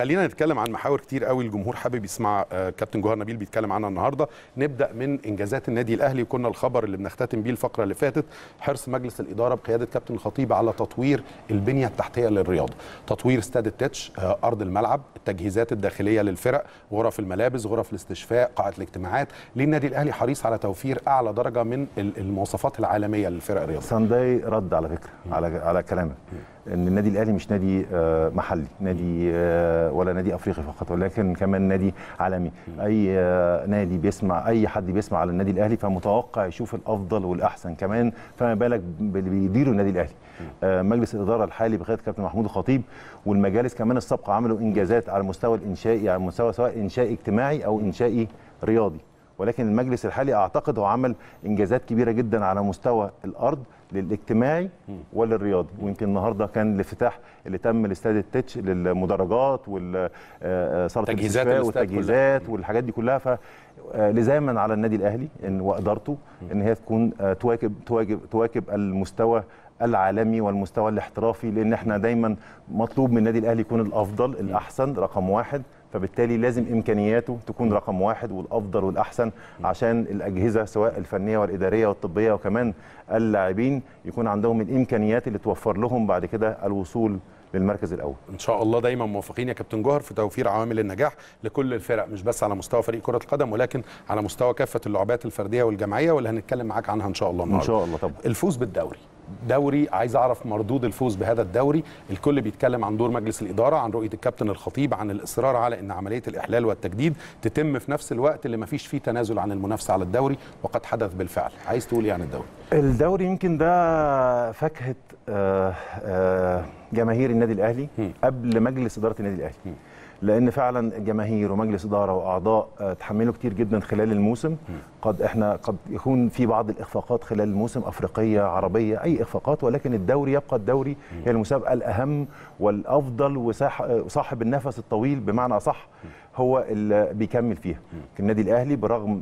خلينا نتكلم عن محاور كتير قوي الجمهور حابب يسمع آه، كابتن جوهر نبيل بيتكلم عنها النهارده نبدا من انجازات النادي الاهلي وكنا الخبر اللي بنختتم بيه الفقره اللي فاتت حرص مجلس الاداره بقياده كابتن الخطيب على تطوير البنيه التحتيه للرياضه تطوير استاد التتش آه، ارض الملعب التجهيزات الداخليه للفرق غرف الملابس غرف الاستشفاء قاعه الاجتماعات ليه النادي الاهلي حريص على توفير اعلى درجه من المواصفات العالميه للفرق الرياضيه سانداي رد على فكره على على كلامك ان النادي الاهلي مش نادي آه، محلي نادي ولا نادي افريقي فقط ولكن كمان نادي عالمي اي آه، نادي بيسمع اي حد بيسمع على النادي الاهلي فمتوقع يشوف الافضل والاحسن كمان فما بالك باللي بيديره النادي الاهلي آه، مجلس الاداره الحالي بقياده كابتن محمود الخطيب والمجالس كمان السابقه عملوا انجازات على المستوى الانشائي على المستوى سواء انشائي اجتماعي او انشائي رياضي ولكن المجلس الحالي اعتقد هو عمل انجازات كبيره جدا على مستوى الارض للاجتماعي وللرياضي ويمكن النهارده كان الافتتاح اللي تم لاستاد التتش للمدرجات وصاله آه، آه، التجهيزات والتجهيزات والحاجات دي كلها ف آه، لزاما على النادي الاهلي ان وادارته ان هي تكون تواكب تواكب تواكب المستوى العالمي والمستوى الاحترافي لان احنا دايما مطلوب من النادي الاهلي يكون الافضل الاحسن رقم واحد فبالتالي لازم امكانياته تكون رقم واحد والافضل والاحسن عشان الاجهزه سواء الفنيه والاداريه والطبيه وكمان اللاعبين يكون عندهم الامكانيات اللي توفر لهم بعد كده الوصول للمركز الاول ان شاء الله دايما موفقين يا كابتن جوهر في توفير عوامل النجاح لكل الفرق مش بس على مستوى فريق كره القدم ولكن على مستوى كافه اللعبات الفرديه والجماعيه واللي هنتكلم معاك عنها ان شاء الله النهارده ان شاء الله طبعا الفوز بالدوري دوري عايز اعرف مردود الفوز بهذا الدوري الكل بيتكلم عن دور مجلس الاداره عن رؤيه الكابتن الخطيب عن الاصرار على ان عمليه الاحلال والتجديد تتم في نفس الوقت اللي ما فيش فيه تنازل عن المنافسه على الدوري وقد حدث بالفعل عايز تقول ايه عن الدوري الدوري يمكن ده فاكهه آه، آه، جماهير النادي الاهلي قبل مجلس اداره النادي الاهلي لان فعلا جماهير ومجلس اداره واعضاء آه، تحملوا كتير جدا خلال الموسم قد احنا قد يكون في بعض الاخفاقات خلال الموسم افريقيه عربيه اي اخفاقات ولكن الدوري يبقى الدوري هي المسابقه الاهم والافضل وصاحب النفس الطويل بمعنى اصح هو اللي بيكمل فيها النادي الاهلي برغم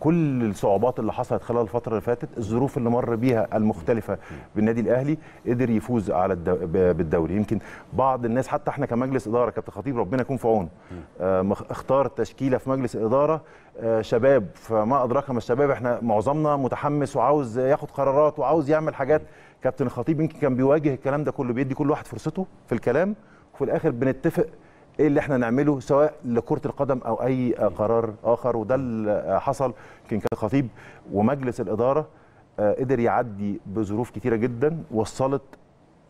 كل الصعوبات اللي حصلت خلال الفتره اللي فاتت الظروف اللي مر بيها المختلفه بالنادي الاهلي قدر يفوز على الدو... بالدوري يمكن بعض الناس حتى احنا كمجلس اداره كابتن خطيب ربنا يكون ينفعون آه، اختار تشكيله في مجلس الاداره آه، شباب فما ادراك ما الشباب احنا معظمنا متحمس وعاوز ياخد قرارات وعاوز يعمل حاجات كابتن الخطيب يمكن كان بيواجه الكلام ده كله بيدي كل واحد فرصته في الكلام وفي الاخر بنتفق ايه اللي احنا نعمله سواء لكره القدم او اي قرار اخر وده اللي حصل يمكن كان الخطيب ومجلس الاداره آه، قدر يعدي بظروف كتيره جدا وصلت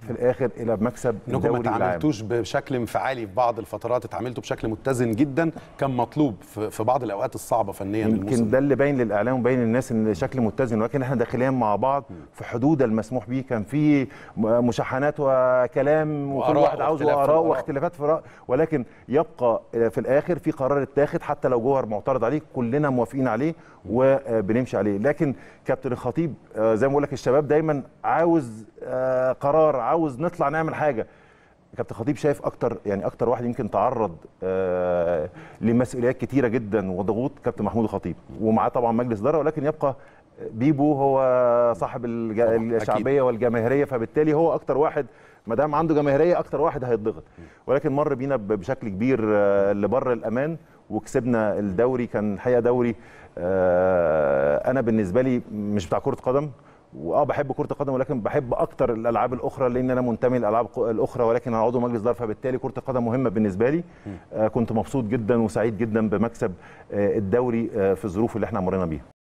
في الاخر الى مكسب انكم ما تعاملتوش بشكل انفعالي في بعض الفترات اتعاملتوا بشكل متزن جدا كان مطلوب في بعض الاوقات الصعبه فنيا يمكن ده اللي باين للاعلام وباين للناس ان شكل متزن ولكن احنا داخليا مع بعض في حدود المسموح به كان في مشاحنات وكلام وكل واحد عاوز اراء واختلافات في الراي ولكن يبقى في الاخر في قرار اتاخد حتى لو جوهر معترض عليه كلنا موافقين عليه وبنمشي عليه لكن كابتن الخطيب آه، زي ما بقول لك الشباب دايما عاوز آه، قرار عاوز نطلع نعمل حاجه كابتن خطيب شايف اكتر يعني اكتر واحد يمكن تعرض آه، لمسؤوليات كتيره جدا وضغوط كابتن محمود الخطيب ومعاه طبعا مجلس اداره ولكن يبقى بيبو هو صاحب الشعبيه والجماهيريه فبالتالي هو اكتر واحد ما دام عنده جماهيريه اكتر واحد هيتضغط ولكن مر بينا بشكل كبير آه، لبر الامان وكسبنا الدوري كان حقيقه دوري آه، انا بالنسبه لي مش بتاع كره قدم واه بحب كره القدم ولكن بحب اكتر الالعاب الاخرى لان انا منتمي للالعاب الاخرى ولكن انا عضو مجلس اداره فبالتالي كره القدم مهمه بالنسبه لي آه، كنت مبسوط جدا وسعيد جدا بمكسب آه، الدوري آه، في الظروف اللي احنا مرينا بيها